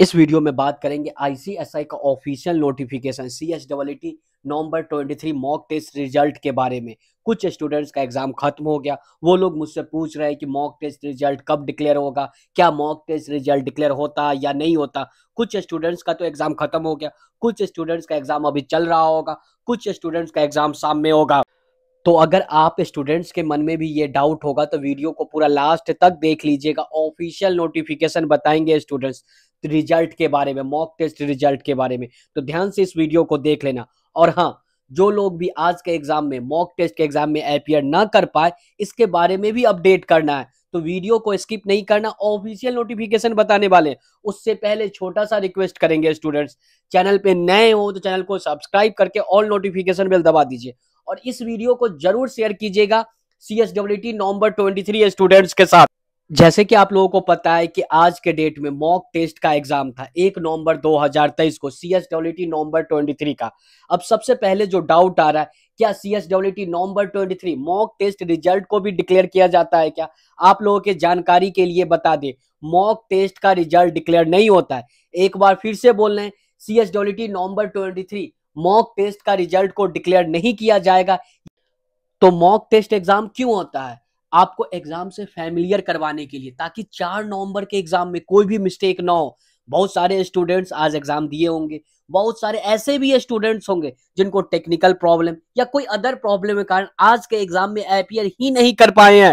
इस वीडियो में बात करेंगे आईसीएसआई का official notification C H double November 23 mock test result के बारे में कुछ स्टूडेंट्स का एग्जाम खत्म हो गया वो लोग मुझसे पूछ रहे हैं कि मॉक टेस्ट रिजल्ट कब डिक्लेयर होगा क्या मॉक टेस्ट रिजल्ट डिक्लेयर होता या नहीं होता कुछ स्टूडेंट्स का तो एग्जाम खत्म हो गया कुछ स्टूडेंट्स का एग्जाम अभी चल रहा होगा कुछ स्टूडेंट्स का एग्जाम शाम में होगा तो अगर आप स्टूडेंट्स के मन में भी ये डाउट होगा तो वीडियो को पूरा लास्ट तक देख लीजिएगा ऑफिशियल नोटिफिकेशन बताएंगे स्टूडेंट्स रिजल्ट के बारे में मॉक टेस्ट रिजल्ट के बारे में तो ध्यान से इस वीडियो को देख लेना और हाँ जो लोग भी आज के एग्जाम में मॉक टेस्ट के एग्जाम में अपियर ना कर पाए इसके बारे में भी अपडेट करना है तो वीडियो को स्किप नहीं करना ऑफिशियल नोटिफिकेशन बताने वाले उससे पहले छोटा सा रिक्वेस्ट करेंगे स्टूडेंट्स चैनल पे नए हो तो चैनल को सब्सक्राइब करके ऑल नोटिफिकेशन बेल दबा दीजिए और इस वीडियो को जरूर शेयर कीजिएगा C S W T November twenty three students के साथ जैसे कि आप लोगों को पता है कि आज के डेट में मॉक टेस्ट का एग्जाम था एक नवंबर 2023 को C S T November twenty का अब सबसे पहले जो डाउट आ रहा है क्या C S W T November twenty mock test result को भी डिक्लेयर किया जाता है क्या आप लोगों के जानकारी के लिए बता दें मॉक टेस्ट का रिजल्ट डिक्लेयर नहीं होता है एक बार फिर से बोल रहे हैं C S W T November twenty mock test का रिजल्ट को डिक्लेयर नहीं किया जाएगा तो मॉक टेस्ट एग्जाम क्यों होता है आपको एग्जाम से फैमिलियर करवाने के लिए ताकि चार नवंबर के एग्जाम में कोई भी मिस्टेक ना हो बहुत सारे स्टूडेंट्स आज एग्जाम दिए होंगे बहुत सारे ऐसे भी स्टूडेंट्स होंगे जिनको टेक्निकल प्रॉब्लम या कोई अदर प्रॉब्लम के कारण आज के एग्जाम में अपियर ही नहीं कर पाए हैं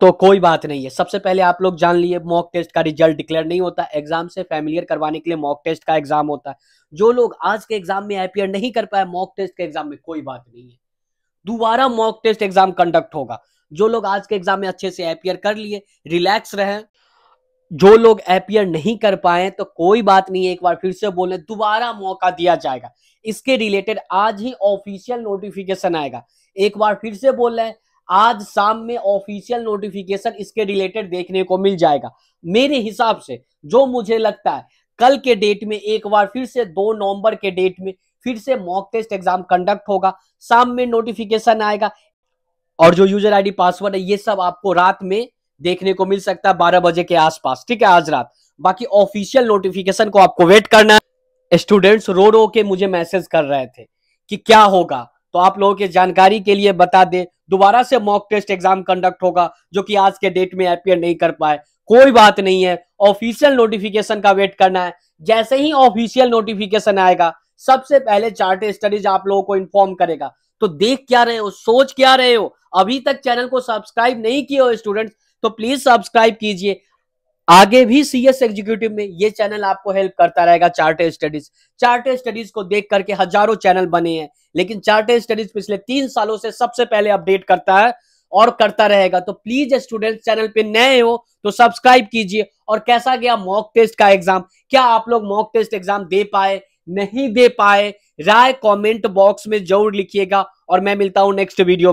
तो कोई बात नहीं है सबसे पहले आप लोग जान लिए मॉक टेस्ट का रिजल्ट डिक्लेयर नहीं होता एग्जाम से फैमिलियर करवाने के लिए मॉक टेस्ट का एग्जाम होता है जो लोग आज के एग्जाम में अपियर नहीं कर पाए मॉक टेस्ट के एग्जाम में कोई बात नहीं है दोबारा मॉक टेस्ट एग्जाम कंडक्ट होगा जो लोग आज के एग्जाम में अच्छे से एपियर कर लिए रिलैक्स रहें जो लोग एपियर नहीं कर पाए तो कोई बात नहीं एक बार फिर से बोले दोबारा मौका दिया जाएगा इसके रिलेटेड आज ही ऑफिशियल नोटिफिकेशन आएगा एक बार फिर से बोल रहे हैं आज शाम में ऑफिशियल नोटिफिकेशन इसके रिलेटेड देखने को मिल जाएगा मेरे हिसाब से जो मुझे लगता है कल के डेट में एक बार फिर से दो नवंबर के डेट में फिर से मॉक टेस्ट एग्जाम कंडक्ट होगा शाम में नोटिफिकेशन आएगा और जो यूजर आईडी पासवर्ड है ये सब आपको रात में देखने को मिल सकता है बारह बजे के आसपास ठीक है आज रात बाकी ऑफिशियल नोटिफिकेशन को आपको वेट करना है स्टूडेंट्स रो रो के मुझे मैसेज कर रहे थे कि क्या होगा तो आप लोगों के जानकारी के लिए बता दे दोबारा से मॉक टेस्ट एग्जाम कंडक्ट होगा जो कि आज के डेट में अपियर नहीं कर पाए कोई बात नहीं है ऑफिशियल नोटिफिकेशन का वेट करना है जैसे ही ऑफिशियल नोटिफिकेशन आएगा सबसे पहले चार्टे स्टडीज आप लोगों को इन्फॉर्म करेगा तो देख क्या रहे हो सोच क्या रहे हो अभी तक चैनल को सब्सक्राइब नहीं किए हो स्टूडेंट्स तो प्लीज सब्सक्राइब कीजिए आगे भी सीएस एग्जीक्यूटिव में ये चैनल आपको हेल्प करता रहेगा चार्टे स्टडीज चार्टे स्टडीज को देख करके हजारों चैनल बने हैं लेकिन चार्टे स्टडीज पिछले तीन सालों से सबसे पहले अपडेट करता है और करता रहेगा तो प्लीज स्टूडेंट चैनल पे नए हो तो सब्सक्राइब कीजिए और कैसा गया मॉक टेस्ट का एग्जाम क्या आप लोग मॉक टेस्ट एग्जाम दे पाए नहीं दे पाए राय कमेंट बॉक्स में जरूर लिखिएगा और मैं मिलता हूं नेक्स्ट वीडियो में